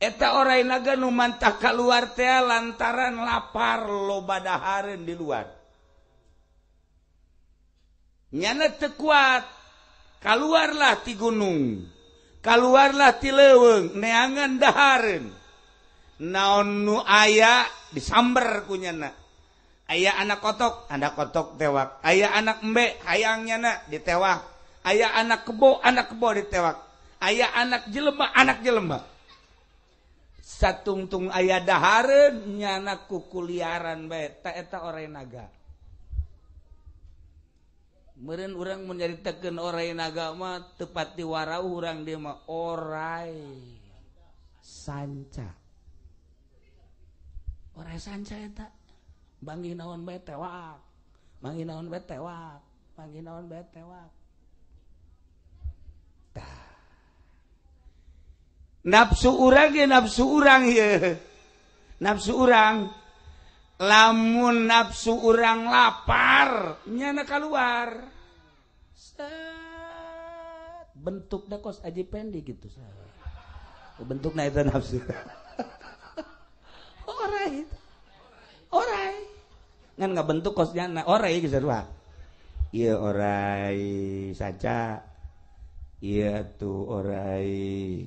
orangtah keluar lantaran lapar loba di luarat keluarlah di gunung keluarlah tileweng neangan aya aya anak kok anak kotok tewak aya anakmbe ayangnyanak ditewak aya anak kebau anak kebau ditewak ayah anak je lebak anak di lebak tungtung ayadha nyanaku kuliaran beeta orang naga me orang menjadi teken orang nagama tepatwara-urang dima orianca bangon betewakon betewak pan betek ta nafsu orang ya nafsu orang ya nafsu orang lamun nafsu orang lapar nyana keluar Set. bentuk kos aji pendek gitu bentuk na itu nafsu orai orai ngan nggak bentuk kosnya na orai gitu wah iya orai saja iya tuh orai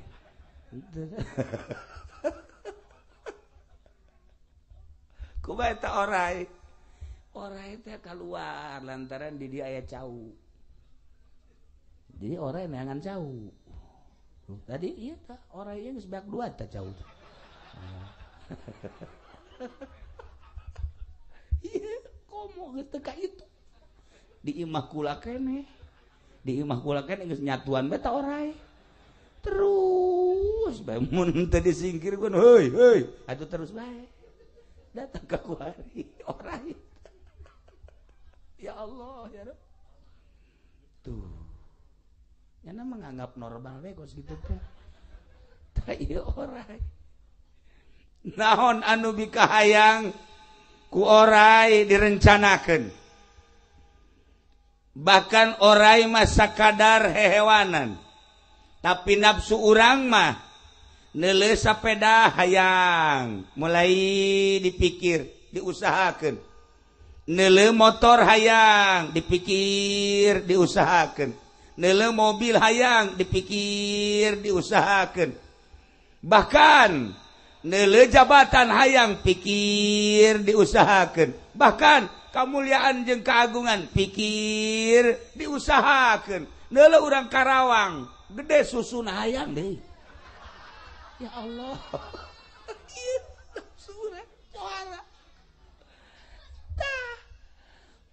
kuba orang orang itu keluar lantaran di dia ayah jauh, jadi orang yang jauh. cau tadi iya tak orang yang sebanyak dua tak cau iya komo geteka itu di imah kulakene di imah kulakene kene nyatuan beta orang terus terus mun tadi singkir kan hei hei atau terus baik datang ke kuari orang ya Allah ya Rab. tuh karena ya, menganggap normal we kos gitu teh tai ya orang naon anu hayang ku orai direncanakan bahkan orai masa kadar hehewanan tapi nafsu orang mah nellesapeda hayang mulai dipikir diusahakan nele motor hayang dipikir diusahakan nele mobil hayang dipikir diusahakan bahkan nele jabatan hayang pikir diusahakan bahkan kemuliaan jeng kagungan pikir diusahakan nele uang karawang gede susun hayang deh ya Allah iya,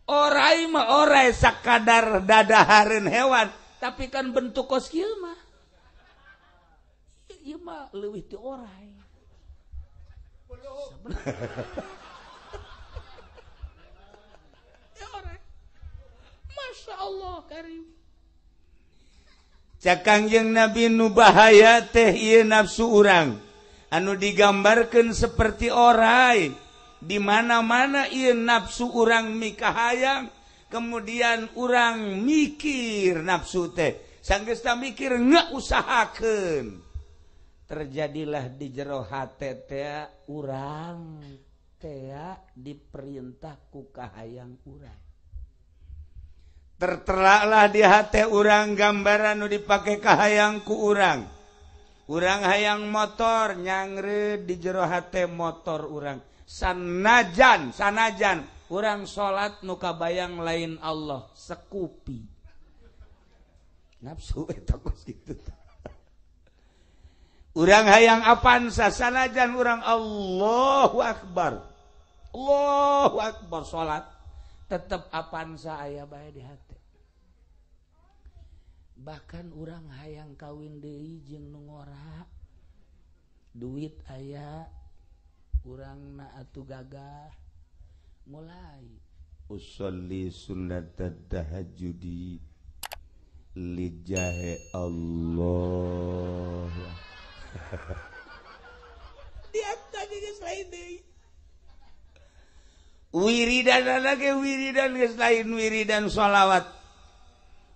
orai mah orai sakadar dadaharin hewan tapi kan bentuk kos kieu mah ieu iya, iya mah lebih ti orai ya orai masya Allah karim Nabi Nubahaya teh nafsu urang anu digambarkan seperti orang dimana-mana I nafsu urangmikayam kemudian urang mikir nafsu teh sanggesta mikir nggak usahakan terjadilah di jero ht orangrang kayak diperinintah kukah hayang kurangrang terteralah di hati orang gambaran dipakaikah hayangku urang orangrang hayang motor nyangre di dijero H motor urang sanajan sanajan orang salat muka bayang lain Allah sekupi nafsu orangranghaang eh, apasa sanajan orang Allahuakbarbar salat tetap apaan saya aya bayaya di hati bahkan orang hayang kawin di ijin ngorah duit ayah kurang natu gagah mulaihe Allah wir wir danlain wiri dan sholawat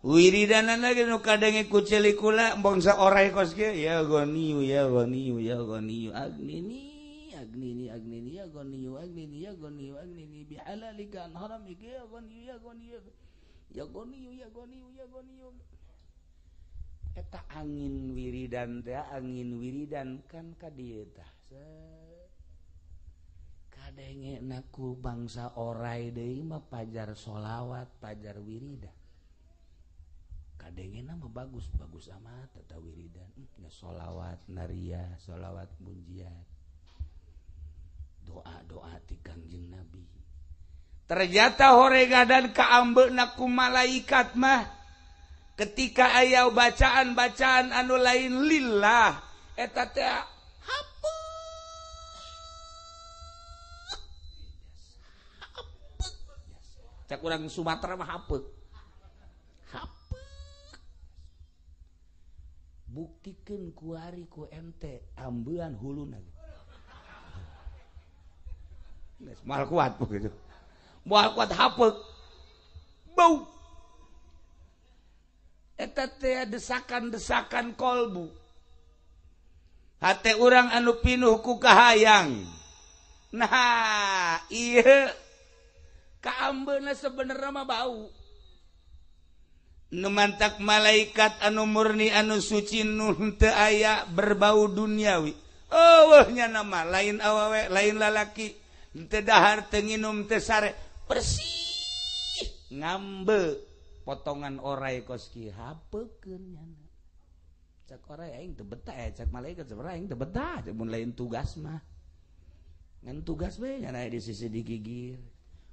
nu kadenge kuceli kula bangsa kos koske ya goniu ya goniu ya goniu agni agni ni agni ni ya goniu agni ni ya agni agnini bihalalika an ike ya goniu ya goniu ya goniu ya goniu ya goniyu eta angin wiridan teh angin wiridan kan ka dieu tah kadenge naku bangsa oray deui mah pajar solawat pajar wiridan nama bagus-bagus sama tetapwi dannya hmm, sholawat naiyah sholawat munjiat doa-doatikangjeng nabi ternyata hoga dan Kambe naku malaikat mah ketika ayau bacaan-bacaan anu lain lilla kurang Sumatera Haput bukti kuku ente ambulan hulu kuat begituat desakandesakan qolbu hati orang anu pinuhku ka hayang sebenbau mantak malaikat anu murni anu suci te ayayak berbau duniawi ohnya nama lain awawek lain lalaki pers ngambel potongan oraai koski hape malat tugas tugasnya na di sisi di giggir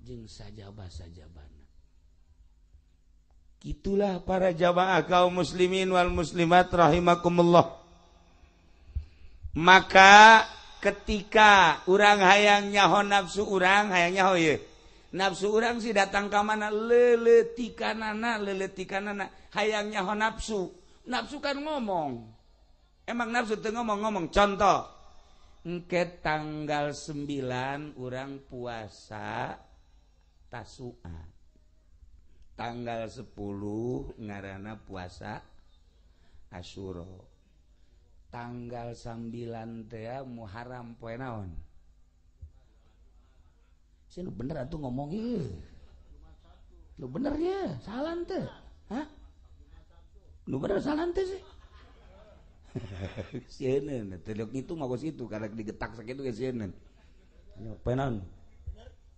jeng saja bahasa jaban gitulah para jabaah kaum muslimin Wal muslimat rahimakumullah Hai maka ketika urang-haangnyaho nafsu urang hayangnyahoye nafsu urang si datang ke mana leleikan leleikan hayangnyaho nafsu nafsu kan ngomong emang nafsu itu ngomong-ngomong contoh ngket tanggal sembilan orang puasa tasua tanggal 10 ngarana puasa Asyuro tanggal 9 teh muharam poe naon Sih lu bener atuh ngomong ieu lu bener ya salah teh hah lu bener salah teh sih itu mau itu karena digetak sakit itu CNN. Penan.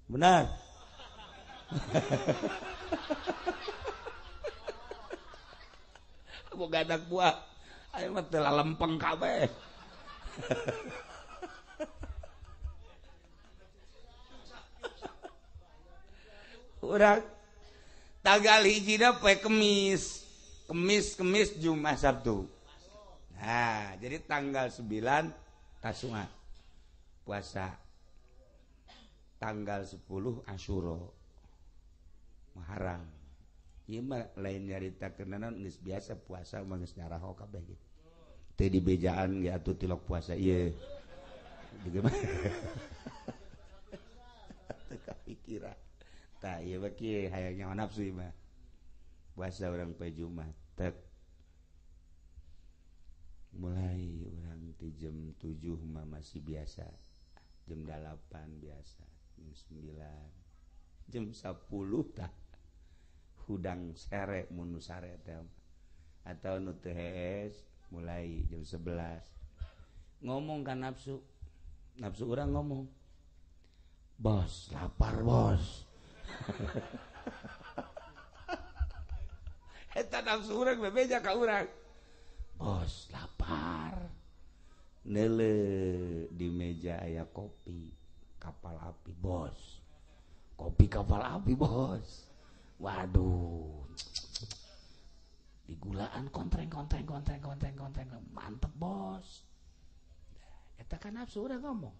Benar. Aku gak ada buah. Ayo mah telah lempeng kabeh. Urang tagal hiji dah kemis. Kemis kemis Jumat Sabtu. Nah, jadi tanggal 9 Tasungan puasa. Tanggal 10 Asyuro Muharram. Ieu iya, mah lain nyarita kenaan geus biasa puasa mah geus nyaraho kabeh gitu. Teu dibejaan ge tilok puasa iya Bagaimana? Teu kapikiran. Tah ieu iya, mah kieu hayang nafsu mah. Puasa orang pe Jumat. mulai kurangti jam 7 masih biasa jam 8 biasa 9 jam hudang serrek menu saet ataunutTS mulai jam 1100 ngomong kan nafsu nafsu udah ngomong bos lapar bosbe kau bos le di meja ayaah kopi kapal api Bos kopi kapal api bos Waduh digulaan konttra-konten konkonkon mantap bos nafsu ngomong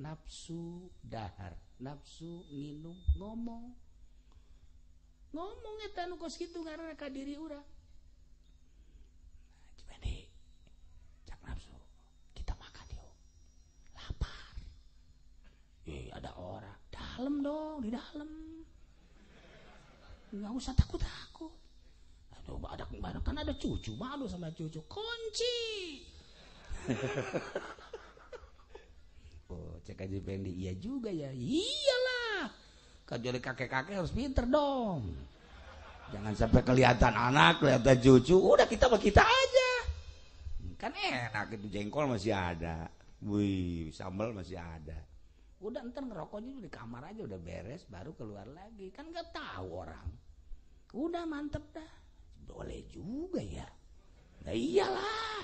nafsu daar nafsu minum ngomong ngomongs gitu karena diri udah dalam dong, di dalam. Nggak usah takut-takut. Aduh, ada kan ada cucu, malu sama cucu. Kunci. oh, cek aja Bendi, iya juga ya. Iyalah. Kecuali kakek-kakek harus pinter dong. Jangan sampai kelihatan anak, kelihatan cucu. Udah kita sama kita aja. Kan enak itu jengkol masih ada. Wih, sambal masih ada udah ntar ngerokoknya di kamar aja udah beres baru keluar lagi kan nggak tahu orang udah mantep dah boleh juga ya nah iyalah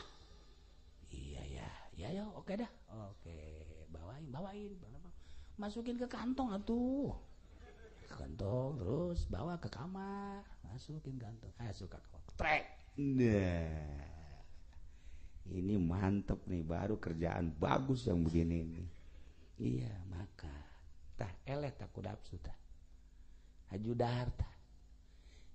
iya ya ya ya oke dah oke bawain bawain masukin ke kantong atuh ke kantong terus bawa ke kamar masukin kantong ah suka trek nah ini mantep nih baru kerjaan bagus yang begini nih makatah takut nafsuju harta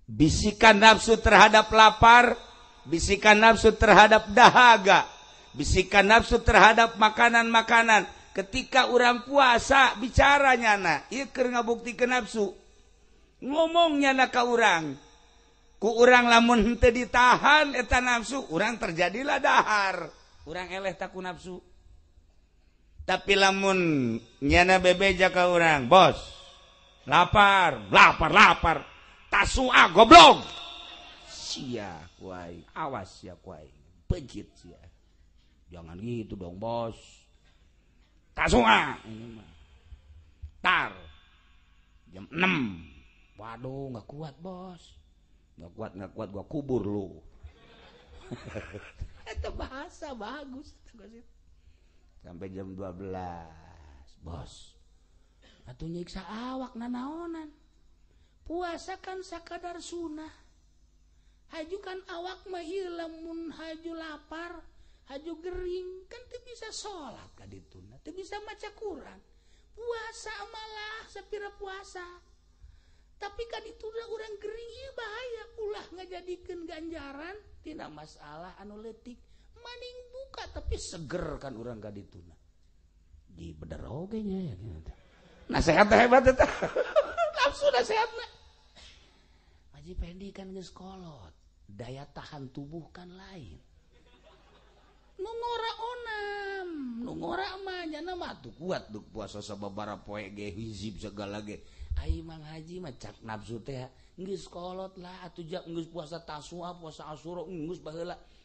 bisikan nafsu terhadap lapar bisikan nafsu terhadap dahaaga bisikan nafsu terhadap makanan-makanan ketika orang puasa bicaranya nah I ngebukti ke nafsu ngomongnya na kau orang ku oranglahmunt ditahan et nafsu orang terjadilah dahahar orang el takut nafsu tapi lamun nyana bebe jaka orang bos lapar lapar lapar tasua goblok sia kuai awas ya kuai pejit sia jangan gitu dong bos tasua tar jam 6 waduh nggak kuat bos nggak kuat nggak kuat gua kubur lu itu bahasa bagus itu sampai jam 12 bos nyaiksa awak na naonan puasa kansa kadardar sunnah hajukan awak mahilammun haju lapar haju kering kan bisa salat tadi tun bisa maca kurang puasa mallah sepira puasa tapi tadi itulah kurang keringnya bahaya pulah nggak jadikan ganjaran tidak masalah anuletik maning buka tapi seger kan orang gak dituna di bener ya nya ya gitu. nasehat hebat itu nafsu nasehat Haji Pendi kan geus kolot daya tahan tubuh kan lain nu onam nu ngora mah jana mah tuh kuat tuh puasa sababara poe ge hizib segala ge ai mang haji mah cak nafsu teh geus kolot lah atuh jak geus puasa tasua puasa asura geus baheula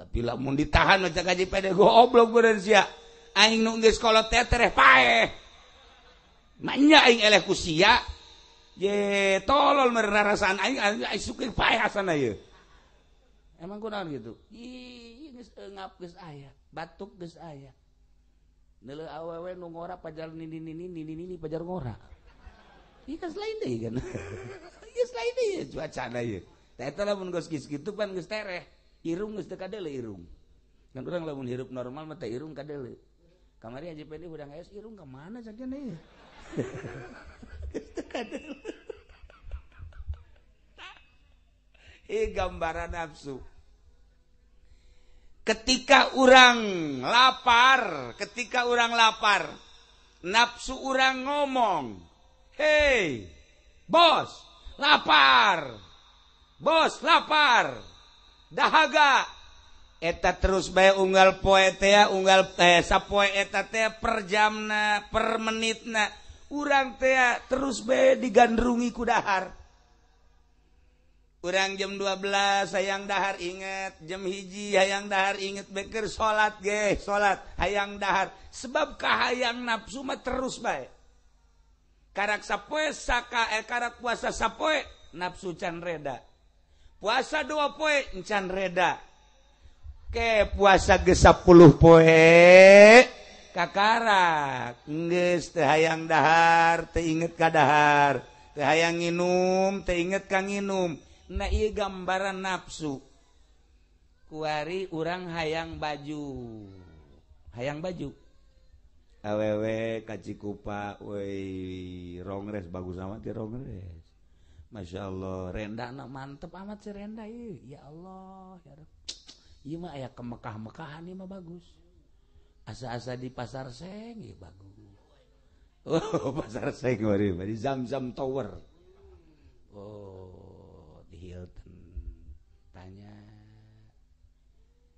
siapa pi ditahanlongku tolnarasan emang aya batuk aya pah irung geus teu kadele irung kan orang lamun hirup normal mah teh irung kadele kamari aja pede udang es irung kemana mana saja nih teu kadele eh gambaran nafsu ketika orang lapar ketika orang lapar nafsu orang ngomong hei bos lapar bos lapar daha eteta terus bay unggal po galeta eh, per jammna per menit nah urang terus B diganderungikuhar kurang jam 12 sayang dahar inget jammhiji hayang dahar inget bekir salat geh salat hayang dahar Sebabkah hayang nafsuma terus baik karakterpo eh, puasa sappoe nafsu canreda dulu puasa dua poeda ke puasa geap 10 poe kakara hayang dahar inget ka dahar hayang minum inget kang minum gambaran nafsu kuari urang hayang baju hayang bajuwe kaci kupa woi rongres bagus sama tirongres Masya Allah renda na mantep amat si renda iu. ya Allah ya mah ya ke Mekah Mekahan ieu mah bagus. Asa-asa di pasar seng ya bagus. Oh, pasar seng bari di Zam-Zam Tower. Oh, di Hilton. Tanya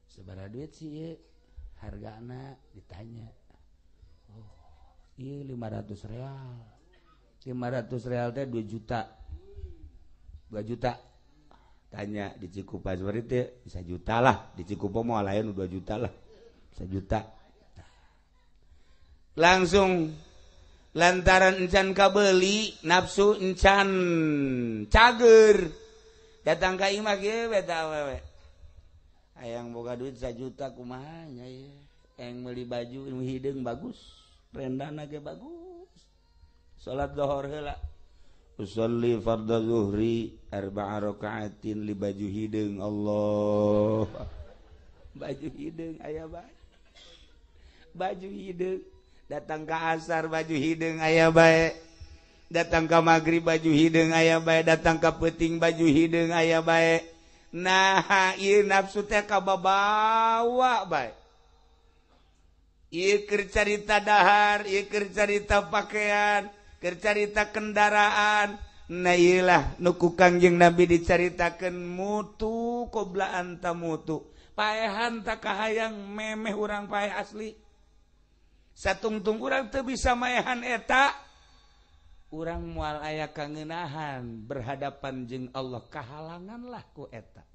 seberapa duit sih harga anak ditanya. Oh, lima 500 real. 500 real teh 2 juta. juta tanya dicikup bisa jutalah dicikupomolayan dua juta lah se juta langsung lantaran encan kabelli nafsu encan cager datang aya buka duit saya juta kunyag be baju bagus rendah na bagus salathor hela baju Allah baju hid aya baju hid datang ke asar baju hidng aya baik datang ke magrib baju hidung aya baik datang ke peting baju hidung aya baik nahfita dahar ikker cerita pakaian ceita kendaraan Nailah Nuku Kajing nabi diceritakan mutu koblaan tamtu paahan takahaang meme orang pa asli satung-tung kurang bisa mayhan etak u mual aya keenahan berhadapan Jing Allah kehalanganlah ku eta